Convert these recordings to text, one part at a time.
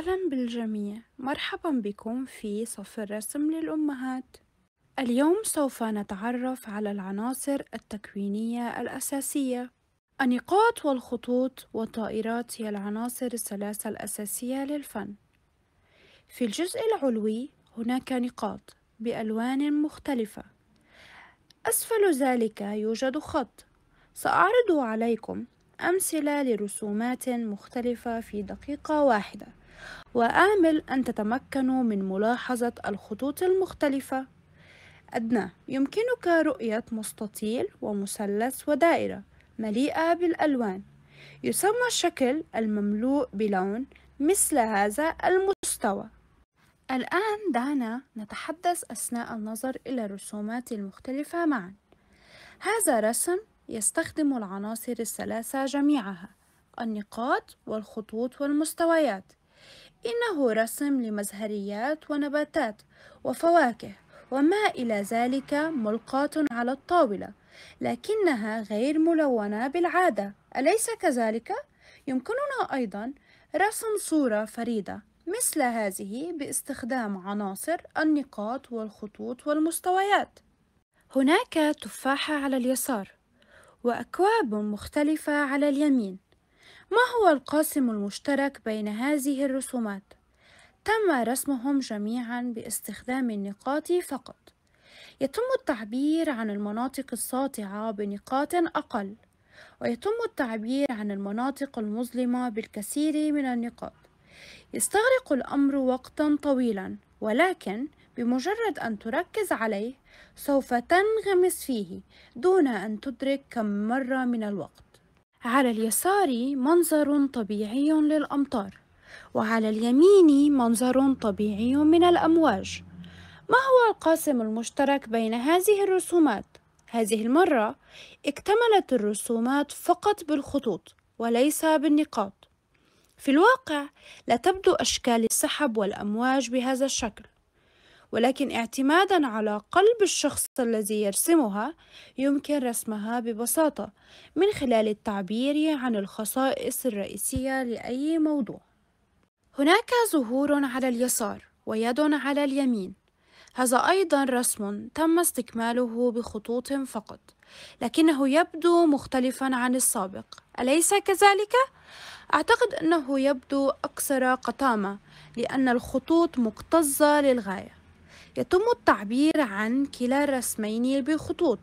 أهلا بالجميع مرحبا بكم في صف الرسم للأمهات اليوم سوف نتعرف على العناصر التكوينية الأساسية النقاط والخطوط والطائرات هي العناصر الثلاثة الأساسية للفن في الجزء العلوي هناك نقاط بألوان مختلفة أسفل ذلك يوجد خط سأعرض عليكم أمثلة لرسومات مختلفة في دقيقة واحدة وآمل أن تتمكنوا من ملاحظة الخطوط المختلفة أدنى يمكنك رؤية مستطيل ومثلث ودائرة مليئة بالألوان يسمى الشكل المملوء بلون مثل هذا المستوى الآن دعنا نتحدث أثناء النظر إلى الرسومات المختلفة معا هذا رسم يستخدم العناصر الثلاثة جميعها النقاط والخطوط والمستويات إنه رسم لمزهريات ونباتات وفواكه وما إلى ذلك ملقاة على الطاولة لكنها غير ملونة بالعادة أليس كذلك؟ يمكننا أيضا رسم صورة فريدة مثل هذه باستخدام عناصر النقاط والخطوط والمستويات هناك تفاحة على اليسار وأكواب مختلفة على اليمين ما هو القاسم المشترك بين هذه الرسومات؟ تم رسمهم جميعا باستخدام النقاط فقط يتم التعبير عن المناطق الساطعة بنقاط أقل ويتم التعبير عن المناطق المظلمة بالكثير من النقاط يستغرق الأمر وقتا طويلا ولكن بمجرد أن تركز عليه سوف تنغمس فيه دون أن تدرك كم مرة من الوقت على اليسار منظر طبيعي للأمطار وعلى اليمين منظر طبيعي من الأمواج ما هو القاسم المشترك بين هذه الرسومات؟ هذه المرة اكتملت الرسومات فقط بالخطوط وليس بالنقاط في الواقع لا تبدو أشكال السحب والأمواج بهذا الشكل ولكن اعتمادا على قلب الشخص الذي يرسمها يمكن رسمها ببساطة من خلال التعبير عن الخصائص الرئيسية لأي موضوع هناك زهور على اليسار ويد على اليمين هذا أيضا رسم تم استكماله بخطوط فقط لكنه يبدو مختلفا عن السابق أليس كذلك؟ أعتقد أنه يبدو أكثر قطامة لأن الخطوط مكتظة للغاية يتم التعبير عن كلا الرسمين بخطوط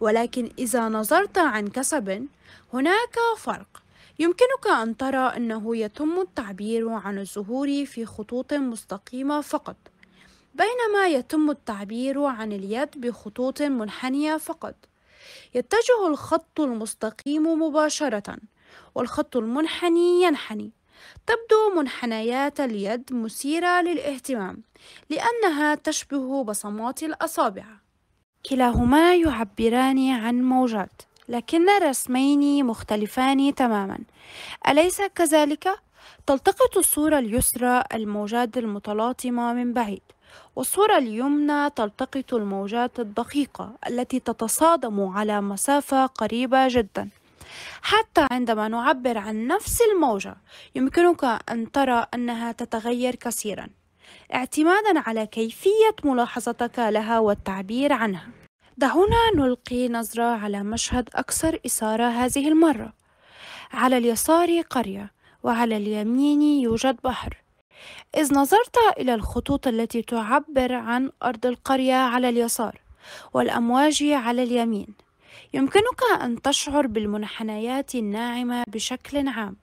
ولكن إذا نظرت عن كسب هناك فرق يمكنك أن ترى أنه يتم التعبير عن الظهور في خطوط مستقيمة فقط بينما يتم التعبير عن اليد بخطوط منحنية فقط يتجه الخط المستقيم مباشرة والخط المنحني ينحني تبدو منحنيات اليد مثيرة للاهتمام لأنها تشبه بصمات الأصابع كلاهما يعبران عن موجات لكن الرسمين مختلفان تماما أليس كذلك؟ تلتقط الصورة اليسرى الموجات المتلاطمة من بعيد والصورة اليمنى تلتقط الموجات الدقيقة التي تتصادم على مسافة قريبة جداً حتى عندما نعبر عن نفس الموجة يمكنك أن ترى أنها تتغير كثيرا اعتمادا على كيفية ملاحظتك لها والتعبير عنها دعونا نلقي نظرة على مشهد أكثر إثارة هذه المرة على اليسار قرية وعلى اليمين يوجد بحر إذ نظرت إلى الخطوط التي تعبر عن أرض القرية على اليسار والأمواج على اليمين يمكنك أن تشعر بالمنحنيات الناعمة بشكل عام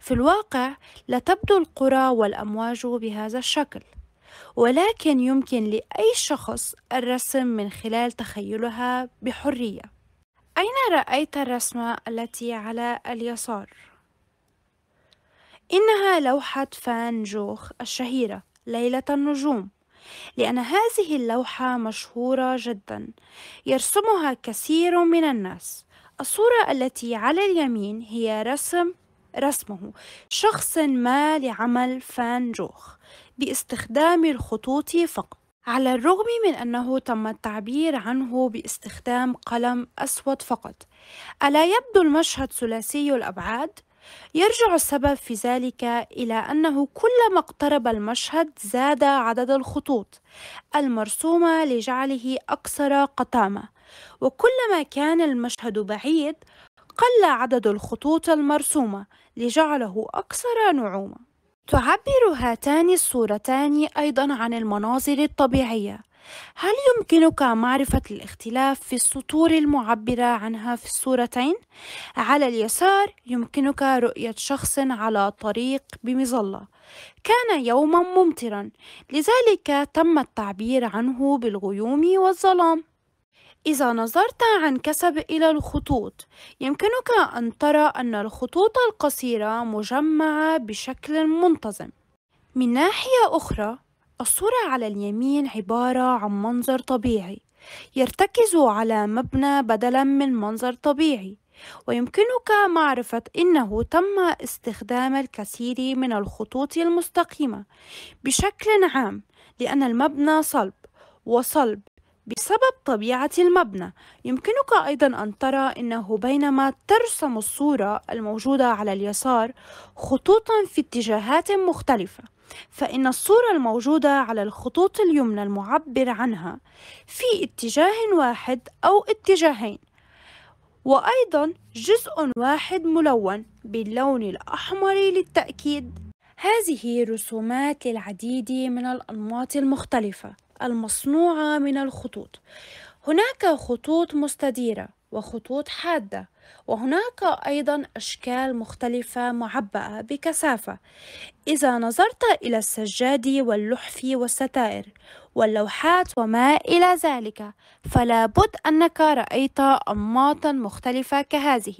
في الواقع لا تبدو القرى والأمواج بهذا الشكل ولكن يمكن لأي شخص الرسم من خلال تخيلها بحرية أين رأيت الرسمة التي على اليسار؟ إنها لوحة فان جوخ الشهيرة ليلة النجوم لأن هذه اللوحة مشهورة جدا يرسمها كثير من الناس الصورة التي على اليمين هي رسم رسمه شخص ما لعمل فان جوخ باستخدام الخطوط فقط على الرغم من أنه تم التعبير عنه باستخدام قلم أسود فقط ألا يبدو المشهد ثلاثي الأبعاد؟ يرجع السبب في ذلك إلى أنه كلما اقترب المشهد زاد عدد الخطوط المرسومة لجعله أكثر قطامة وكلما كان المشهد بعيد قل عدد الخطوط المرسومة لجعله أكثر نعومة تعبر هاتان الصورتان أيضا عن المناظر الطبيعية هل يمكنك معرفة الاختلاف في السطور المعبرة عنها في الصورتين؟ على اليسار يمكنك رؤية شخص على طريق بمظلة كان يوما ممطرا لذلك تم التعبير عنه بالغيوم والظلام إذا نظرت عن كثب إلى الخطوط يمكنك أن ترى أن الخطوط القصيرة مجمعة بشكل منتظم من ناحية أخرى الصورة على اليمين عبارة عن منظر طبيعي يرتكز على مبنى بدلا من منظر طبيعي ويمكنك معرفة أنه تم استخدام الكثير من الخطوط المستقيمة بشكل عام لأن المبنى صلب وصلب بسبب طبيعة المبنى يمكنك أيضا أن ترى أنه بينما ترسم الصورة الموجودة على اليسار خطوطا في اتجاهات مختلفة فإن الصورة الموجودة على الخطوط اليمنى المعبر عنها في اتجاه واحد أو اتجاهين وأيضا جزء واحد ملون باللون الأحمر للتأكيد هذه رسومات للعديد من الأنماط المختلفة المصنوعة من الخطوط هناك خطوط مستديرة وخطوط حادة وهناك أيضا أشكال مختلفة معبأة بكثافة إذا نظرت إلى السجاد واللحف والستائر واللوحات وما إلى ذلك فلا بد أنك رأيت أنماطا مختلفة كهذه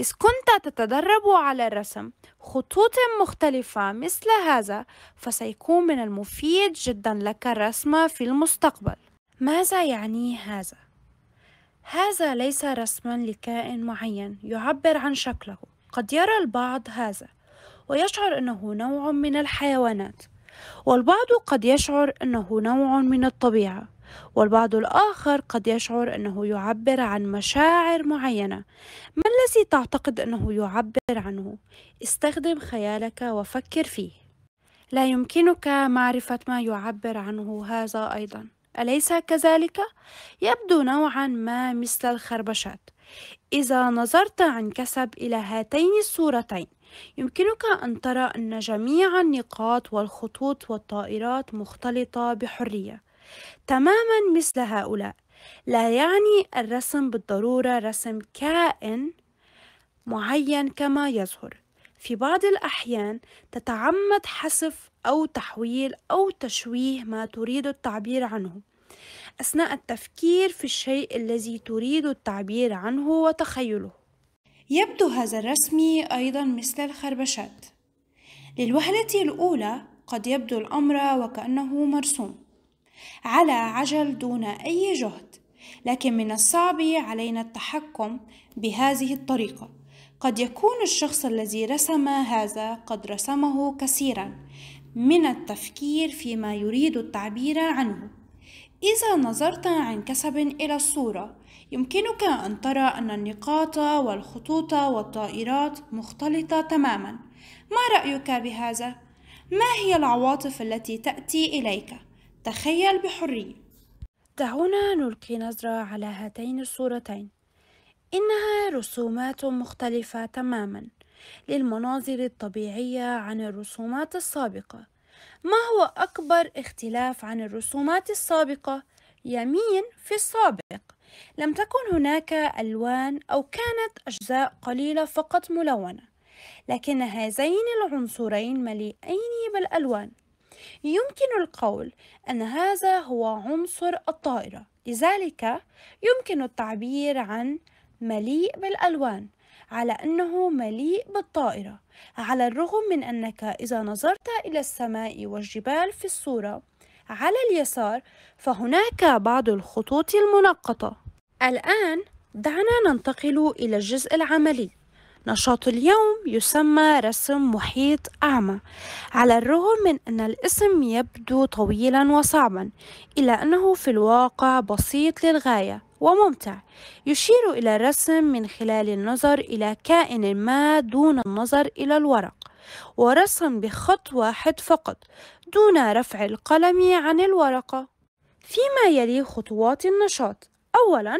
إذ كنت تتدرب على الرسم خطوط مختلفة مثل هذا فسيكون من المفيد جدا لك الرسم في المستقبل ماذا يعني هذا؟ هذا ليس رسما لكائن معين يعبر عن شكله قد يرى البعض هذا ويشعر انه نوع من الحيوانات والبعض قد يشعر انه نوع من الطبيعه والبعض الاخر قد يشعر انه يعبر عن مشاعر معينه ما الذي تعتقد انه يعبر عنه استخدم خيالك وفكر فيه لا يمكنك معرفه ما يعبر عنه هذا ايضا أليس كذلك؟ يبدو نوعا ما مثل الخربشات إذا نظرت عن كسب إلى هاتين الصورتين يمكنك أن ترى أن جميع النقاط والخطوط والطائرات مختلطة بحرية تماما مثل هؤلاء لا يعني الرسم بالضرورة رسم كائن معين كما يظهر في بعض الأحيان تتعمد حذف أو تحويل أو تشويه ما تريد التعبير عنه أثناء التفكير في الشيء الذي تريد التعبير عنه وتخيله يبدو هذا الرسم أيضا مثل الخربشات للوهلة الأولى قد يبدو الأمر وكأنه مرسوم على عجل دون أي جهد لكن من الصعب علينا التحكم بهذه الطريقة قد يكون الشخص الذي رسم هذا قد رسمه كثيرا من التفكير فيما يريد التعبير عنه إذا نظرت عن كثب إلى الصورة يمكنك أن ترى أن النقاط والخطوط والطائرات مختلطة تماما ما رأيك بهذا؟ ما هي العواطف التي تأتي إليك؟ تخيل بحرية دعونا نلقي نظرة على هاتين الصورتين إنها رسومات مختلفة تماما للمناظر الطبيعية عن الرسومات السابقة ما هو أكبر اختلاف عن الرسومات السابقة؟ يمين في السابق لم تكن هناك ألوان أو كانت أجزاء قليلة فقط ملونة لكن هذين العنصرين مليئين بالألوان يمكن القول أن هذا هو عنصر الطائرة لذلك يمكن التعبير عن مليء بالألوان على أنه مليء بالطائرة على الرغم من أنك إذا نظرت إلى السماء والجبال في الصورة على اليسار فهناك بعض الخطوط المنقطة الآن دعنا ننتقل إلى الجزء العملي نشاط اليوم يسمى رسم محيط أعمى على الرغم من أن الاسم يبدو طويلا وصعبا إلا أنه في الواقع بسيط للغاية وممتع يشير إلى الرسم من خلال النظر إلى كائن ما دون النظر إلى الورق ورسم بخط واحد فقط دون رفع القلم عن الورقة فيما يلي خطوات النشاط أولا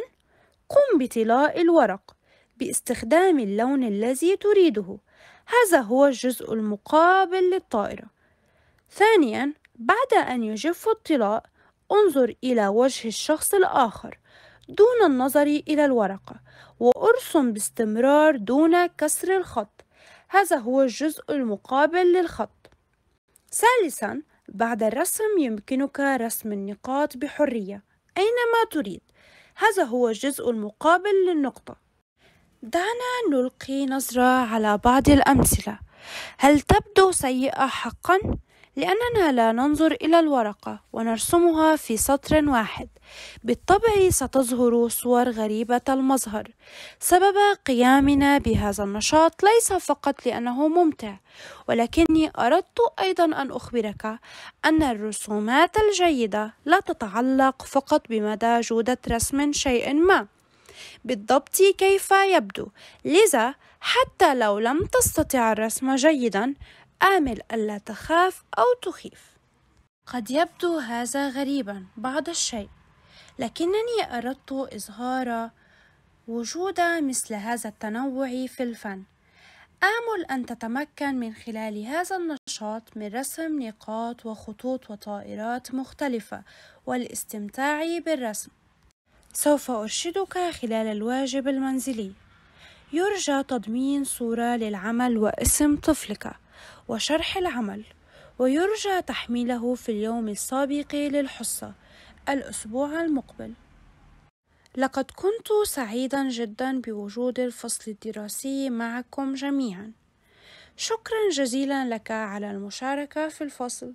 قم بطلاء الورق باستخدام اللون الذي تريده هذا هو الجزء المقابل للطائرة ثانيا بعد أن يجف الطلاء انظر إلى وجه الشخص الآخر دون النظر إلى الورقة وأرسم باستمرار دون كسر الخط هذا هو الجزء المقابل للخط ثالثا بعد الرسم يمكنك رسم النقاط بحرية أينما تريد هذا هو الجزء المقابل للنقطة دعنا نلقي نظرة على بعض الأمثلة هل تبدو سيئة حقا؟ لأننا لا ننظر إلى الورقة ونرسمها في سطر واحد بالطبع ستظهر صور غريبة المظهر سبب قيامنا بهذا النشاط ليس فقط لأنه ممتع ولكني أردت أيضا أن أخبرك أن الرسومات الجيدة لا تتعلق فقط بمدى جودة رسم شيء ما بالضبط كيف يبدو لذا حتى لو لم تستطع الرسم جيدا آمل ألا تخاف أو تخيف قد يبدو هذا غريبا بعض الشيء لكنني أردت إظهار وجود مثل هذا التنوع في الفن آمل أن تتمكن من خلال هذا النشاط من رسم نقاط وخطوط وطائرات مختلفة والاستمتاع بالرسم سوف أرشدك خلال الواجب المنزلي يرجى تضمين صورة للعمل واسم طفلك وشرح العمل ويرجى تحميله في اليوم السابق للحصة الأسبوع المقبل لقد كنت سعيدا جدا بوجود الفصل الدراسي معكم جميعا شكرا جزيلا لك على المشاركة في الفصل